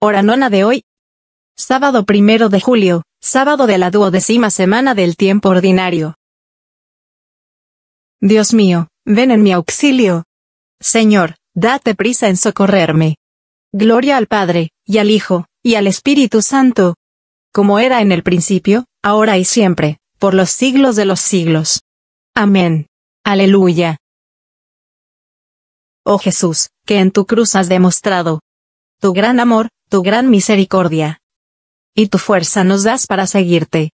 Hora nona de hoy. Sábado primero de julio, sábado de la duodécima semana del tiempo ordinario. Dios mío, ven en mi auxilio. Señor, date prisa en socorrerme. Gloria al Padre, y al Hijo, y al Espíritu Santo. Como era en el principio, ahora y siempre, por los siglos de los siglos. Amén. Aleluya. Oh Jesús, que en tu cruz has demostrado tu gran amor, tu gran misericordia. Y tu fuerza nos das para seguirte.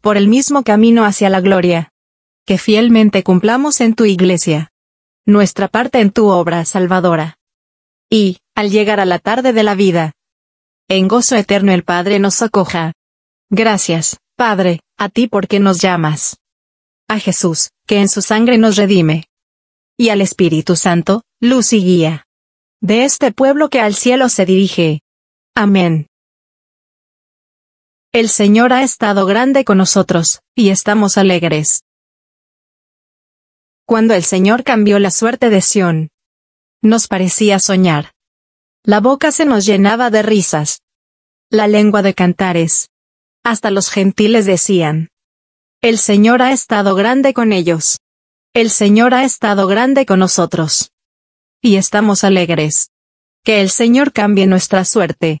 Por el mismo camino hacia la gloria. Que fielmente cumplamos en tu iglesia. Nuestra parte en tu obra salvadora. Y, al llegar a la tarde de la vida. En gozo eterno el Padre nos acoja. Gracias, Padre, a ti porque nos llamas. A Jesús, que en su sangre nos redime. Y al Espíritu Santo, luz y guía. De este pueblo que al cielo se dirige. Amén. El Señor ha estado grande con nosotros, y estamos alegres. Cuando el Señor cambió la suerte de Sión, nos parecía soñar. La boca se nos llenaba de risas. La lengua de cantares. Hasta los gentiles decían. El Señor ha estado grande con ellos. El Señor ha estado grande con nosotros. Y estamos alegres. Que el Señor cambie nuestra suerte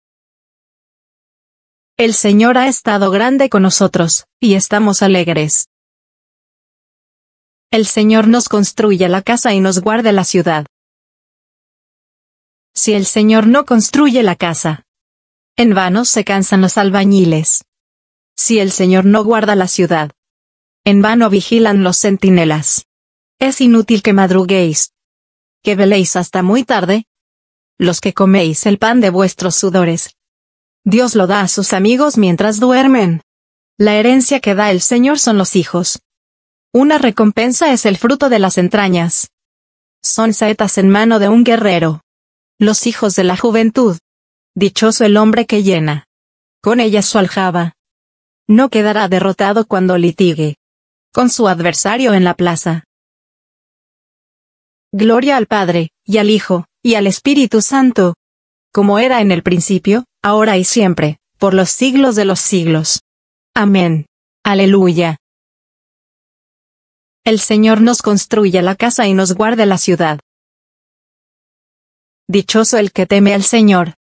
El Señor ha estado grande con nosotros, y estamos alegres. El Señor nos construye la casa y nos guarde la ciudad. Si el Señor no construye la casa, en vano se cansan los albañiles. Si el Señor no guarda la ciudad, en vano vigilan los centinelas. Es inútil que madruguéis, que veléis hasta muy tarde. Los que coméis el pan de vuestros sudores, Dios lo da a sus amigos mientras duermen. La herencia que da el Señor son los hijos. Una recompensa es el fruto de las entrañas. Son saetas en mano de un guerrero. Los hijos de la juventud. Dichoso el hombre que llena. Con ellas su aljaba. No quedará derrotado cuando litigue. Con su adversario en la plaza. Gloria al Padre, y al Hijo, y al Espíritu Santo, como era en el principio, ahora y siempre, por los siglos de los siglos. Amén. Aleluya. El Señor nos construye la casa y nos guarde la ciudad. Dichoso el que teme al Señor.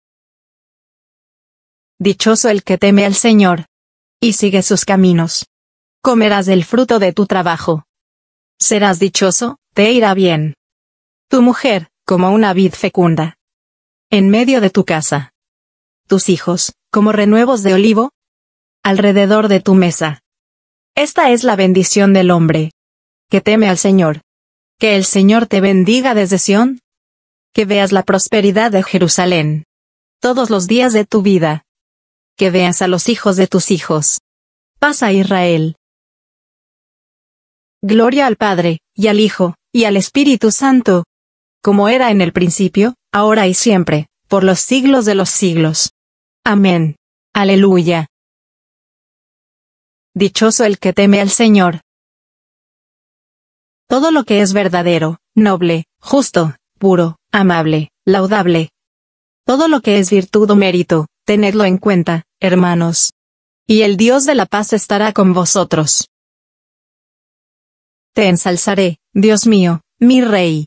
Dichoso el que teme al Señor. Y sigue sus caminos. Comerás el fruto de tu trabajo. Serás dichoso, te irá bien. Tu mujer, como una vid fecunda, en medio de tu casa. Tus hijos, como renuevos de olivo, alrededor de tu mesa. Esta es la bendición del hombre, que teme al Señor. Que el Señor te bendiga desde Sión. Que veas la prosperidad de Jerusalén. Todos los días de tu vida. Que veas a los hijos de tus hijos. Pasa Israel. Gloria al Padre, y al Hijo, y al Espíritu Santo, como era en el principio, ahora y siempre, por los siglos de los siglos. Amén. Aleluya. Dichoso el que teme al Señor. Todo lo que es verdadero, noble, justo, puro, amable, laudable. Todo lo que es virtud o mérito, tenedlo en cuenta, hermanos. Y el Dios de la paz estará con vosotros. Te ensalzaré, Dios mío, mi Rey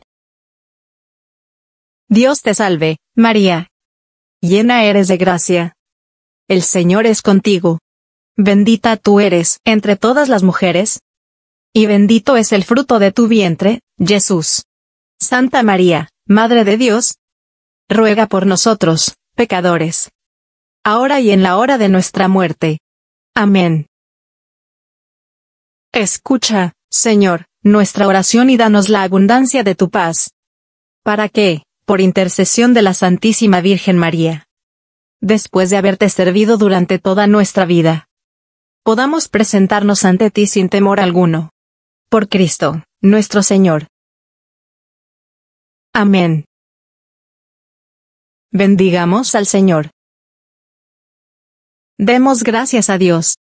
Dios te salve, María. Llena eres de gracia. El Señor es contigo. Bendita tú eres entre todas las mujeres. Y bendito es el fruto de tu vientre, Jesús. Santa María, Madre de Dios, ruega por nosotros, pecadores. Ahora y en la hora de nuestra muerte. Amén. Escucha, Señor, nuestra oración y danos la abundancia de tu paz. Para qué? por intercesión de la Santísima Virgen María. Después de haberte servido durante toda nuestra vida, podamos presentarnos ante ti sin temor alguno. Por Cristo, nuestro Señor. Amén. Bendigamos al Señor. Demos gracias a Dios,